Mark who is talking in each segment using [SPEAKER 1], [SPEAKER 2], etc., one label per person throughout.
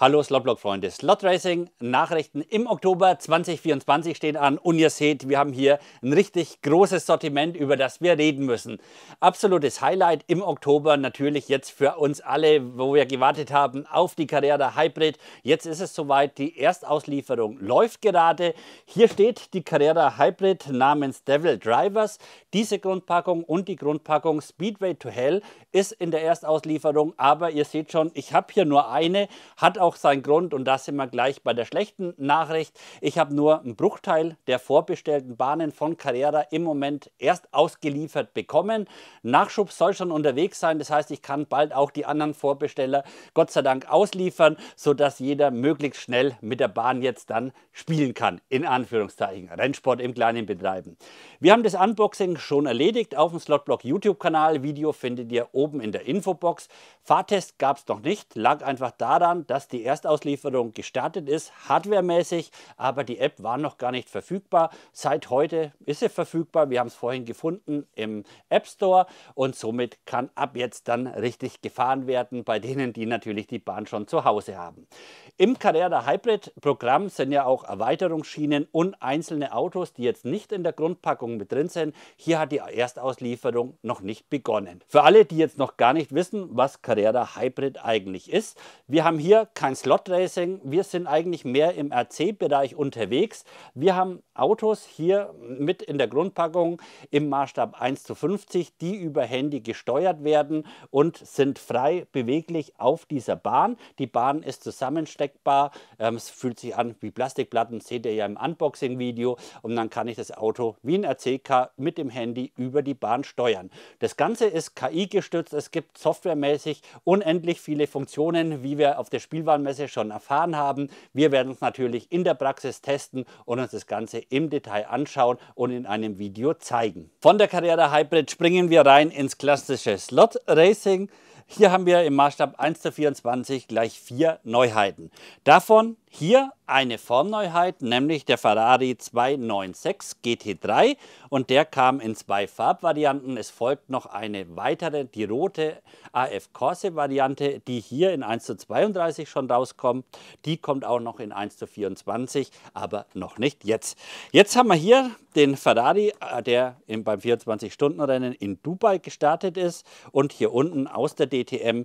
[SPEAKER 1] Hallo slotblock freunde Slotracing Nachrichten im Oktober 2024 stehen an und ihr seht, wir haben hier ein richtig großes Sortiment, über das wir reden müssen. Absolutes Highlight im Oktober natürlich jetzt für uns alle, wo wir gewartet haben auf die Carrera Hybrid. Jetzt ist es soweit, die Erstauslieferung läuft gerade. Hier steht die Carrera Hybrid namens Devil Drivers. Diese Grundpackung und die Grundpackung Speedway to Hell ist in der Erstauslieferung, aber ihr seht schon, ich habe hier nur eine, hat auch auch seinen Grund und da sind wir gleich bei der schlechten Nachricht. Ich habe nur einen Bruchteil der vorbestellten Bahnen von Carrera im Moment erst ausgeliefert bekommen. Nachschub soll schon unterwegs sein, das heißt, ich kann bald auch die anderen Vorbesteller Gott sei Dank ausliefern, sodass jeder möglichst schnell mit der Bahn jetzt dann spielen kann, in Anführungszeichen. Rennsport im Kleinen betreiben. Wir haben das Unboxing schon erledigt auf dem Slotblock YouTube-Kanal. Video findet ihr oben in der Infobox. Fahrtest gab es noch nicht, lag einfach daran, dass die die Erstauslieferung gestartet ist, hardwaremäßig, aber die App war noch gar nicht verfügbar. Seit heute ist sie verfügbar. Wir haben es vorhin gefunden im App Store und somit kann ab jetzt dann richtig gefahren werden bei denen, die natürlich die Bahn schon zu Hause haben. Im Carrera Hybrid Programm sind ja auch Erweiterungsschienen und einzelne Autos, die jetzt nicht in der Grundpackung mit drin sind. Hier hat die Erstauslieferung noch nicht begonnen. Für alle, die jetzt noch gar nicht wissen, was Carrera Hybrid eigentlich ist, wir haben hier kein kein Slot-Racing. Wir sind eigentlich mehr im RC-Bereich unterwegs. Wir haben Autos hier mit in der Grundpackung im Maßstab 1 zu 50, die über Handy gesteuert werden und sind frei beweglich auf dieser Bahn. Die Bahn ist zusammensteckbar. Ähm, es fühlt sich an wie Plastikplatten, seht ihr ja im Unboxing-Video. Und dann kann ich das Auto wie ein RC-Car mit dem Handy über die Bahn steuern. Das Ganze ist KI-gestützt. Es gibt softwaremäßig unendlich viele Funktionen, wie wir auf der Spielbahn Digitalmesse schon erfahren haben. Wir werden es natürlich in der Praxis testen und uns das Ganze im Detail anschauen und in einem Video zeigen. Von der Carrera Hybrid springen wir rein ins klassische Slot Racing. Hier haben wir im Maßstab 1 zu 24 gleich vier Neuheiten. Davon hier eine Formneuheit, nämlich der Ferrari 296 GT3 und der kam in zwei Farbvarianten. Es folgt noch eine weitere, die rote AF Corse Variante, die hier in 1 zu 32 schon rauskommt. Die kommt auch noch in 1 zu 24, aber noch nicht jetzt. Jetzt haben wir hier den Ferrari, äh, der beim 24-Stunden-Rennen in Dubai gestartet ist und hier unten aus der DTM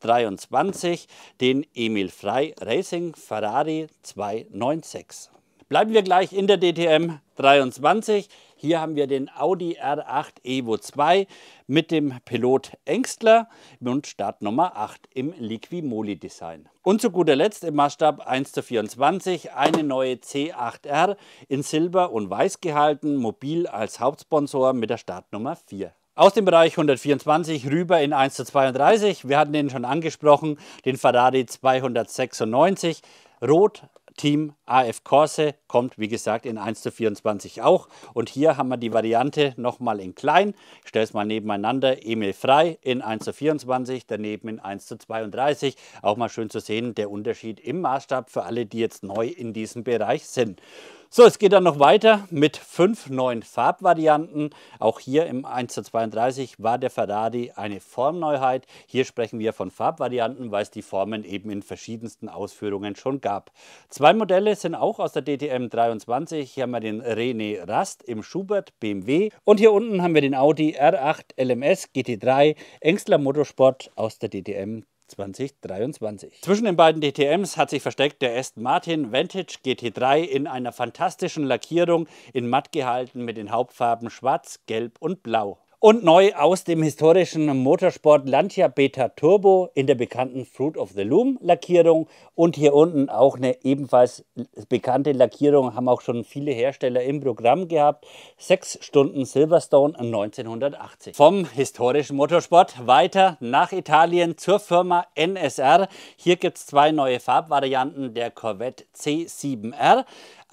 [SPEAKER 1] 23 den Emil Frey Racing Ferrari 2 296. Bleiben wir gleich in der DTM 23. Hier haben wir den Audi R8 Evo 2 mit dem Pilot Engstler und Startnummer 8 im Liquimoli Design. Und zu guter Letzt im Maßstab 1 zu 24 eine neue C8R in Silber und Weiß gehalten, mobil als Hauptsponsor mit der Startnummer 4. Aus dem Bereich 124 rüber in 1 zu 32. Wir hatten den schon angesprochen, den Ferrari 296. Rot Team AF Corse kommt, wie gesagt, in 1 zu 24 auch. Und hier haben wir die Variante nochmal in klein. Ich stelle es mal nebeneinander. Emil Frei in 1 zu 24, daneben in 1 zu 32. Auch mal schön zu sehen, der Unterschied im Maßstab für alle, die jetzt neu in diesem Bereich sind. So, es geht dann noch weiter mit fünf neuen Farbvarianten. Auch hier im 1 zu 32 war der Ferrari eine Formneuheit. Hier sprechen wir von Farbvarianten, weil es die Formen eben in verschiedensten Ausführungen schon gab. Zwei Modelle sind auch aus der DTM 23. Hier haben wir den René Rast im Schubert BMW und hier unten haben wir den Audi R8 LMS GT3 Engstler Motorsport aus der DTM 23. 2023. Zwischen den beiden DTMs hat sich versteckt der Aston Martin Vantage GT3 in einer fantastischen Lackierung in matt gehalten mit den Hauptfarben Schwarz, Gelb und Blau. Und neu aus dem historischen Motorsport Lancia Beta Turbo in der bekannten Fruit of the Loom Lackierung. Und hier unten auch eine ebenfalls bekannte Lackierung, haben auch schon viele Hersteller im Programm gehabt. Sechs Stunden Silverstone 1980. Vom historischen Motorsport weiter nach Italien zur Firma NSR. Hier gibt es zwei neue Farbvarianten der Corvette C7R.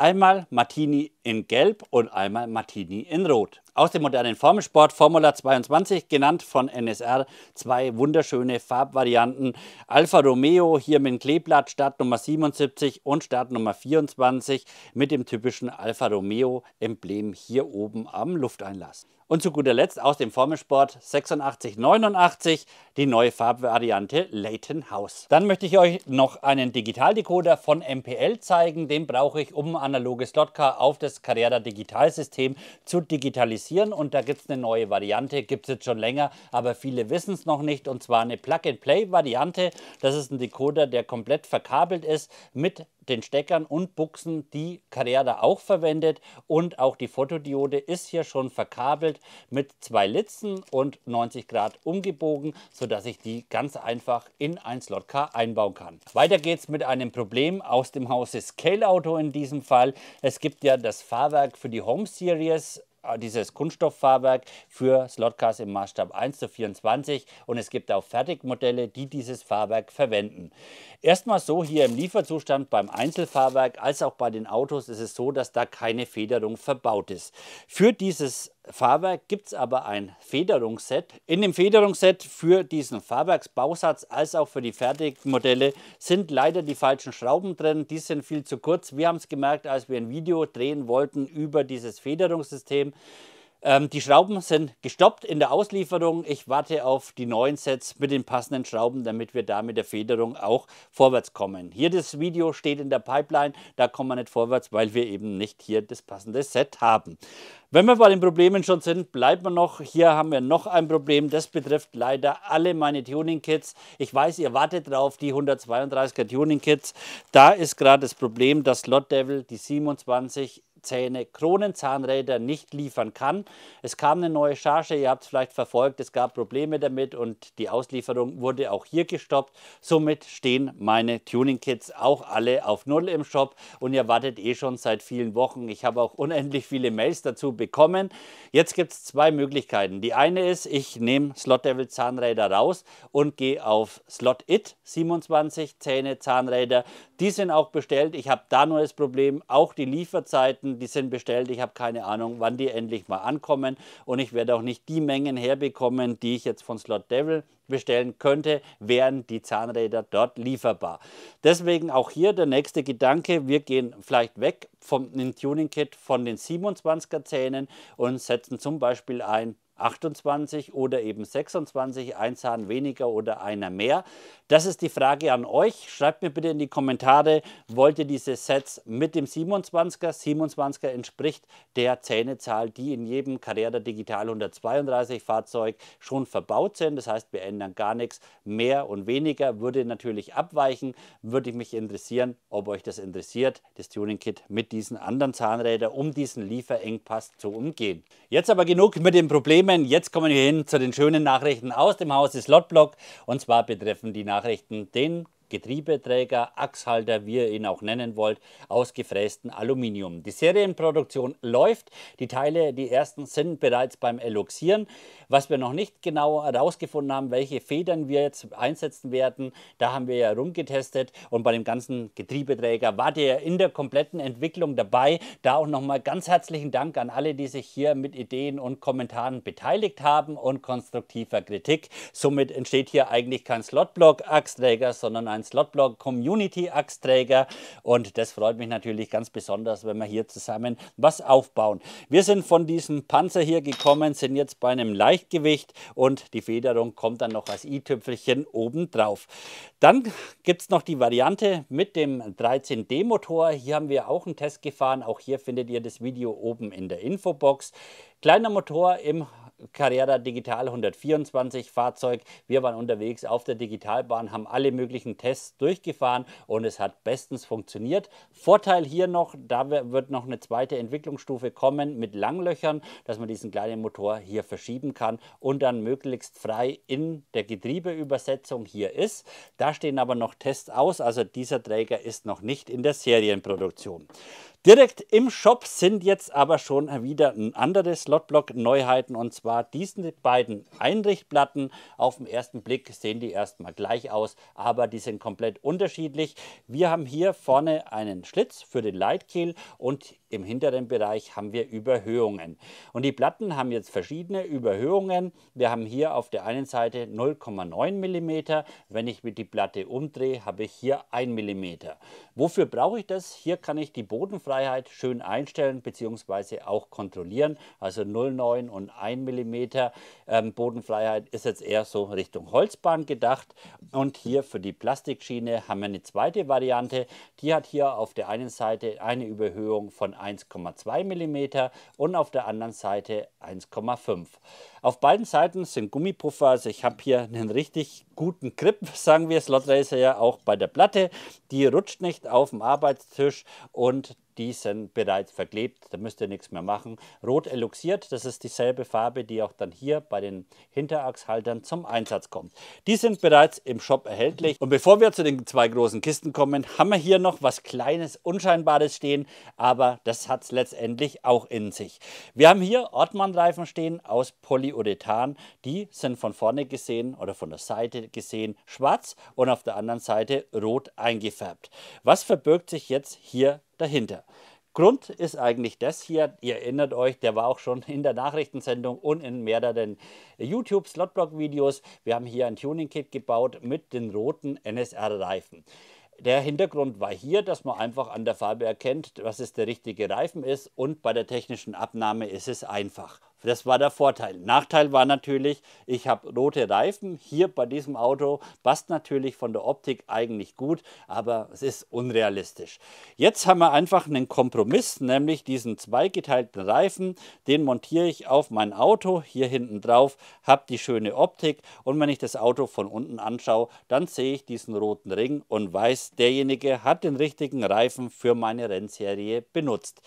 [SPEAKER 1] Einmal Martini in Gelb und einmal Martini in Rot. Aus dem modernen Formelsport Formula 22, genannt von NSR, zwei wunderschöne Farbvarianten. Alfa Romeo hier mit dem Kleeblatt, Startnummer 77 und Startnummer 24 mit dem typischen Alfa Romeo Emblem hier oben am Lufteinlass. Und zu guter Letzt aus dem Formelsport 8689 die neue Farbvariante Leighton House. Dann möchte ich euch noch einen Digitaldecoder von MPL zeigen. Den brauche ich, um analoges Slotcar auf das Carrera Digitalsystem zu digitalisieren. Und da gibt es eine neue Variante, gibt es jetzt schon länger, aber viele wissen es noch nicht. Und zwar eine Plug-and-Play-Variante. Das ist ein Decoder, der komplett verkabelt ist mit den Steckern und Buchsen, die Carriada auch verwendet und auch die Fotodiode ist hier schon verkabelt mit zwei Litzen und 90 Grad umgebogen, sodass ich die ganz einfach in ein Slot K einbauen kann. Weiter geht's mit einem Problem aus dem Hause Scale Auto in diesem Fall. Es gibt ja das Fahrwerk für die Home Series äh, dieses Kunststofffahrwerk für Slotcars im Maßstab 1 zu 24 und es gibt auch Fertigmodelle, die dieses Fahrwerk verwenden. Erstmal so hier im Lieferzustand beim Einzelfahrwerk als auch bei den Autos ist es so, dass da keine Federung verbaut ist. Für dieses Fahrwerk gibt es aber ein Federungsset. In dem Federungsset für diesen Fahrwerksbausatz als auch für die Fertigmodelle sind leider die falschen Schrauben drin. Die sind viel zu kurz. Wir haben es gemerkt, als wir ein Video drehen wollten über dieses Federungssystem. Ähm, die Schrauben sind gestoppt in der Auslieferung. Ich warte auf die neuen Sets mit den passenden Schrauben, damit wir da mit der Federung auch vorwärts kommen. Hier das Video steht in der Pipeline, da kommen wir nicht vorwärts, weil wir eben nicht hier das passende Set haben. Wenn wir bei den Problemen schon sind, bleibt man noch. Hier haben wir noch ein Problem. Das betrifft leider alle meine Tuning-Kits. Ich weiß, ihr wartet drauf, die 132er Tuning-Kits. Da ist gerade das Problem, dass Lot Devil die 27 Zähne Kronenzahnräder nicht liefern kann. Es kam eine neue Charge, ihr habt es vielleicht verfolgt, es gab Probleme damit und die Auslieferung wurde auch hier gestoppt. Somit stehen meine Tuning-Kits auch alle auf Null im Shop und ihr wartet eh schon seit vielen Wochen. Ich habe auch unendlich viele Mails dazu bekommen. Jetzt gibt es zwei Möglichkeiten. Die eine ist, ich nehme Slot Devil Zahnräder raus und gehe auf Slot It 27 Zähne Zahnräder die sind auch bestellt. Ich habe da nur das Problem, auch die Lieferzeiten, die sind bestellt. Ich habe keine Ahnung, wann die endlich mal ankommen. Und ich werde auch nicht die Mengen herbekommen, die ich jetzt von Slot Devil bestellen könnte, wären die Zahnräder dort lieferbar. Deswegen auch hier der nächste Gedanke, wir gehen vielleicht weg vom Tuning-Kit von den 27er Zähnen und setzen zum Beispiel ein 28 oder eben 26, ein Zahn weniger oder einer mehr? Das ist die Frage an euch. Schreibt mir bitte in die Kommentare, wollt ihr diese Sets mit dem 27er? 27er entspricht der Zähnezahl, die in jedem Carrera Digital 132 Fahrzeug schon verbaut sind. Das heißt, wir ändern gar nichts. Mehr und weniger würde natürlich abweichen. Würde mich interessieren, ob euch das interessiert, das Tuning-Kit mit diesen anderen Zahnrädern, um diesen Lieferengpass zu umgehen. Jetzt aber genug mit dem Problem, Bremen. Jetzt kommen wir hin zu den schönen Nachrichten aus dem Haus des Lotblock und zwar betreffen die Nachrichten den Getriebeträger, Achshalter, wie ihr ihn auch nennen wollt, aus gefrästen Aluminium. Die Serienproduktion läuft. Die Teile, die ersten, sind bereits beim Eloxieren. Was wir noch nicht genau herausgefunden haben, welche Federn wir jetzt einsetzen werden, da haben wir ja rumgetestet. Und bei dem ganzen Getriebeträger wart ihr in der kompletten Entwicklung dabei. Da auch nochmal ganz herzlichen Dank an alle, die sich hier mit Ideen und Kommentaren beteiligt haben und konstruktiver Kritik. Somit entsteht hier eigentlich kein Slotblock-Achsträger, sondern ein ein Slotblock Community Axtträger und das freut mich natürlich ganz besonders, wenn wir hier zusammen was aufbauen. Wir sind von diesem Panzer hier gekommen, sind jetzt bei einem Leichtgewicht und die Federung kommt dann noch als i-Tüpfelchen oben drauf. Dann gibt es noch die Variante mit dem 13D Motor. Hier haben wir auch einen Test gefahren. Auch hier findet ihr das Video oben in der Infobox. Kleiner Motor im Carrera Digital 124 Fahrzeug. Wir waren unterwegs auf der Digitalbahn, haben alle möglichen Tests durchgefahren und es hat bestens funktioniert. Vorteil hier noch, da wird noch eine zweite Entwicklungsstufe kommen mit Langlöchern, dass man diesen kleinen Motor hier verschieben kann und dann möglichst frei in der Getriebeübersetzung hier ist. Da stehen aber noch Tests aus, also dieser Träger ist noch nicht in der Serienproduktion. Direkt im Shop sind jetzt aber schon wieder andere Slotblock-Neuheiten und zwar diese beiden Einrichtplatten. Auf den ersten Blick sehen die erstmal gleich aus, aber die sind komplett unterschiedlich. Wir haben hier vorne einen Schlitz für den Leitkiel und im hinteren Bereich haben wir Überhöhungen. Und die Platten haben jetzt verschiedene Überhöhungen. Wir haben hier auf der einen Seite 0,9 mm. Wenn ich die Platte umdrehe, habe ich hier 1 mm. Wofür brauche ich das? Hier kann ich die Bodenfreiheit schön einstellen bzw. auch kontrollieren. Also 0,9 und 1 mm ähm, Bodenfreiheit ist jetzt eher so Richtung Holzbahn gedacht. Und hier für die Plastikschiene haben wir eine zweite Variante. Die hat hier auf der einen Seite eine Überhöhung von 1,2 mm und auf der anderen Seite 1,5. Auf beiden Seiten sind Gummipuffer, also ich habe hier einen richtig guten Grip, sagen wir es, Slotracer ja auch bei der Platte. Die rutscht nicht auf dem Arbeitstisch und die sind bereits verklebt, da müsst ihr nichts mehr machen. Rot eluxiert, das ist dieselbe Farbe, die auch dann hier bei den Hinterachshaltern zum Einsatz kommt. Die sind bereits im Shop erhältlich. Und bevor wir zu den zwei großen Kisten kommen, haben wir hier noch was kleines, unscheinbares stehen, aber das hat es letztendlich auch in sich. Wir haben hier Ortmann-Reifen stehen aus Polyurethan. Die sind von vorne gesehen oder von der Seite gesehen schwarz und auf der anderen Seite rot eingefärbt. Was verbirgt sich jetzt hier dahinter. Grund ist eigentlich das hier, ihr erinnert euch, der war auch schon in der Nachrichtensendung und in mehreren YouTube-Slotblock-Videos. Wir haben hier ein Tuning-Kit gebaut mit den roten NSR-Reifen. Der Hintergrund war hier, dass man einfach an der Farbe erkennt, was es der richtige Reifen ist und bei der technischen Abnahme ist es einfach. Das war der Vorteil. Nachteil war natürlich, ich habe rote Reifen. Hier bei diesem Auto passt natürlich von der Optik eigentlich gut, aber es ist unrealistisch. Jetzt haben wir einfach einen Kompromiss, nämlich diesen zweigeteilten Reifen. Den montiere ich auf mein Auto hier hinten drauf, habe die schöne Optik und wenn ich das Auto von unten anschaue, dann sehe ich diesen roten Ring und weiß, derjenige hat den richtigen Reifen für meine Rennserie benutzt.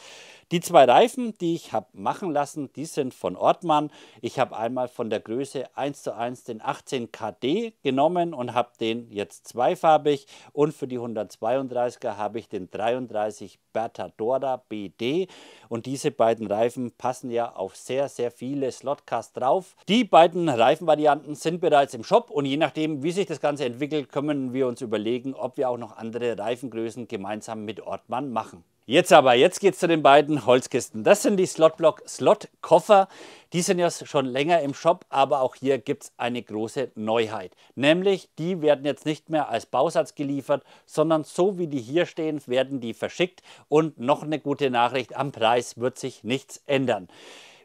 [SPEAKER 1] Die zwei Reifen, die ich habe machen lassen, die sind von Ortmann. Ich habe einmal von der Größe 1 zu 1 den 18 KD genommen und habe den jetzt zweifarbig und für die 132er habe ich den 33 Bertadora BD und diese beiden Reifen passen ja auf sehr, sehr viele Slotcars drauf. Die beiden Reifenvarianten sind bereits im Shop und je nachdem, wie sich das Ganze entwickelt, können wir uns überlegen, ob wir auch noch andere Reifengrößen gemeinsam mit Ortmann machen. Jetzt aber, jetzt geht's zu den beiden Holzkisten. Das sind die Slotblock Slot Koffer. Die sind ja schon länger im Shop, aber auch hier gibt es eine große Neuheit. Nämlich, die werden jetzt nicht mehr als Bausatz geliefert, sondern so wie die hier stehen, werden die verschickt. Und noch eine gute Nachricht, am Preis wird sich nichts ändern.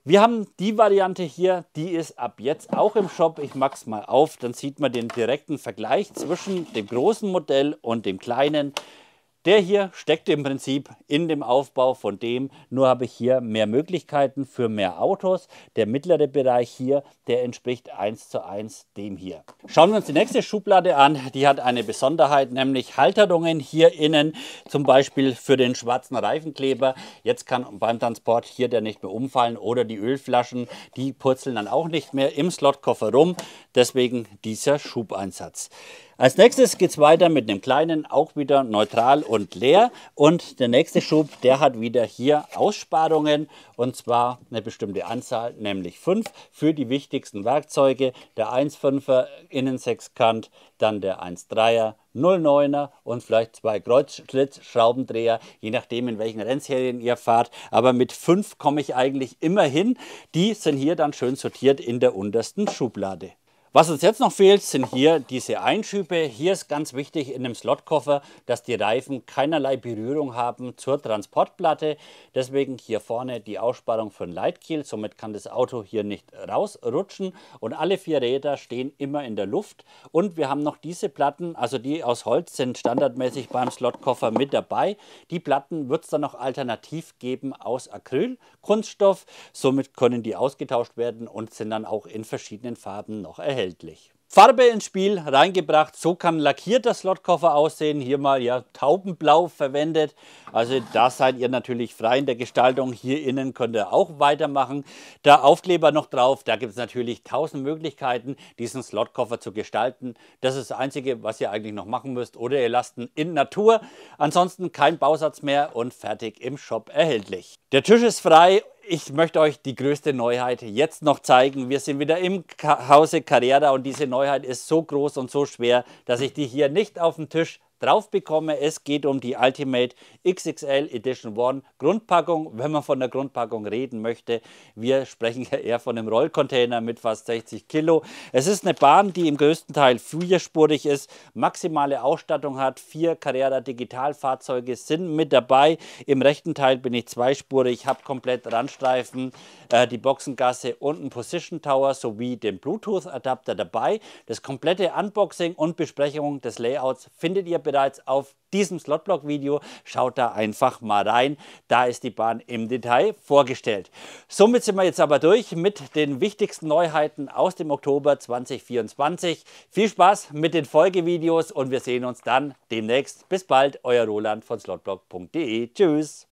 [SPEAKER 1] Wir haben die Variante hier, die ist ab jetzt auch im Shop. Ich mache es mal auf, dann sieht man den direkten Vergleich zwischen dem großen Modell und dem kleinen. Der hier steckt im Prinzip in dem Aufbau von dem, nur habe ich hier mehr Möglichkeiten für mehr Autos. Der mittlere Bereich hier, der entspricht 1 zu 1 dem hier. Schauen wir uns die nächste Schublade an. Die hat eine Besonderheit, nämlich Halterungen hier innen, zum Beispiel für den schwarzen Reifenkleber. Jetzt kann beim Transport hier der nicht mehr umfallen oder die Ölflaschen, die purzeln dann auch nicht mehr im Slotkoffer rum. Deswegen dieser Schubeinsatz. Als nächstes geht es weiter mit einem kleinen, auch wieder neutral und leer. Und der nächste Schub, der hat wieder hier Aussparungen und zwar eine bestimmte Anzahl, nämlich fünf für die wichtigsten Werkzeuge. Der 1,5er Innensechskant, dann der 1,3er 09er und vielleicht zwei Kreuzschlitzschraubendreher, je nachdem in welchen Rennserien ihr fahrt. Aber mit fünf komme ich eigentlich immer hin. Die sind hier dann schön sortiert in der untersten Schublade. Was uns jetzt noch fehlt, sind hier diese Einschübe. Hier ist ganz wichtig in dem Slotkoffer, dass die Reifen keinerlei Berührung haben zur Transportplatte. Deswegen hier vorne die Aussparung für den Leitkiel. Somit kann das Auto hier nicht rausrutschen. Und alle vier Räder stehen immer in der Luft. Und wir haben noch diese Platten, also die aus Holz sind standardmäßig beim Slotkoffer mit dabei. Die Platten wird es dann noch alternativ geben aus Acryl, Kunststoff. Somit können die ausgetauscht werden und sind dann auch in verschiedenen Farben noch erhältlich erhältlich. Farbe ins Spiel reingebracht, so kann lackierter Slotkoffer aussehen, hier mal ja taubenblau verwendet, also da seid ihr natürlich frei in der Gestaltung, hier innen könnt ihr auch weitermachen, da Aufkleber noch drauf, da gibt es natürlich tausend Möglichkeiten, diesen Slotkoffer zu gestalten, das ist das einzige, was ihr eigentlich noch machen müsst oder ihr lasst ihn in Natur, ansonsten kein Bausatz mehr und fertig im Shop erhältlich. Der Tisch ist frei ich möchte euch die größte Neuheit jetzt noch zeigen. Wir sind wieder im Hause Carrera und diese Neuheit ist so groß und so schwer, dass ich die hier nicht auf den Tisch drauf bekomme. Es geht um die Ultimate XXL Edition One Grundpackung, wenn man von der Grundpackung reden möchte. Wir sprechen ja eher von einem Rollcontainer mit fast 60 Kilo. Es ist eine Bahn, die im größten Teil vierspurig ist, maximale Ausstattung hat, vier Carrera Digitalfahrzeuge sind mit dabei. Im rechten Teil bin ich zweispurig, habe komplett Randstreifen, äh, die Boxengasse und einen Position Tower sowie den Bluetooth-Adapter dabei. Das komplette Unboxing und Besprechung des Layouts findet ihr bereits bereits auf diesem Slotblock-Video. Schaut da einfach mal rein. Da ist die Bahn im Detail vorgestellt. Somit sind wir jetzt aber durch mit den wichtigsten Neuheiten aus dem Oktober 2024. Viel Spaß mit den Folgevideos und wir sehen uns dann demnächst. Bis bald, euer Roland von slotblock.de. Tschüss.